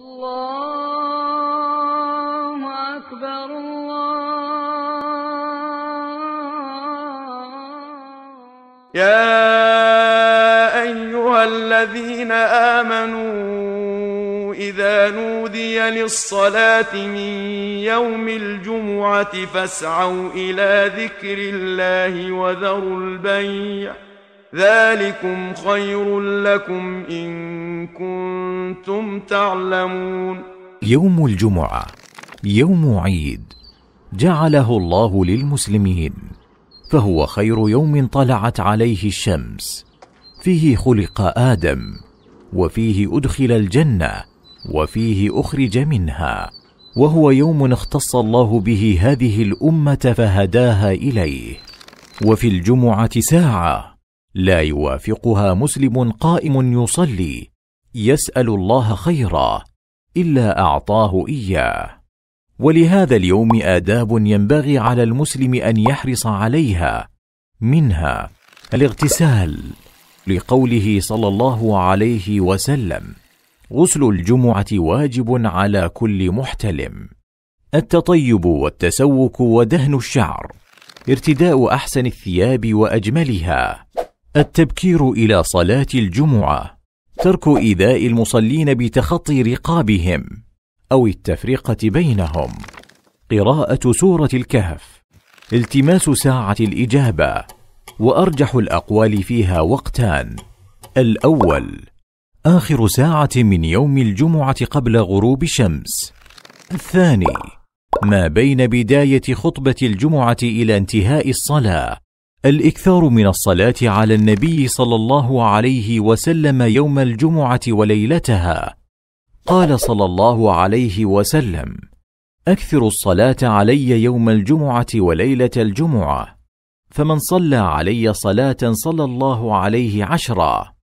الله أكبر الله يا أيها الذين آمنوا إذا نودي للصلاة من يوم الجمعة فاسعوا إلى ذكر الله وذروا البيع ۖ ذلكم خير لكم إن كنتم تعلمون يوم الجمعة يوم عيد جعله الله للمسلمين فهو خير يوم طلعت عليه الشمس فيه خلق آدم وفيه أدخل الجنة وفيه أخرج منها وهو يوم اختص الله به هذه الأمة فهداها إليه وفي الجمعة ساعة لا يوافقها مسلم قائم يصلي يسال الله خيرا الا اعطاه اياه ولهذا اليوم آداب ينبغي على المسلم أن يحرص عليها منها الاغتسال لقوله صلى الله عليه وسلم غسل الجمعة واجب على كل محتلم التطيب والتسوك ودهن الشعر ارتداء أحسن الثياب وأجملها التبكير الى صلاه الجمعه ترك ايذاء المصلين بتخطي رقابهم او التفرقه بينهم قراءه سوره الكهف التماس ساعه الاجابه وارجح الاقوال فيها وقتان الاول اخر ساعه من يوم الجمعه قبل غروب الشمس الثاني ما بين بدايه خطبه الجمعه الى انتهاء الصلاه الاكثار من الصلاه على النبي صلى الله عليه وسلم يوم الجمعه وليلتها قال صلى الله عليه وسلم اكثروا الصلاه علي يوم الجمعه وليله الجمعه فمن صلى علي صلاه صلى الله عليه عشرا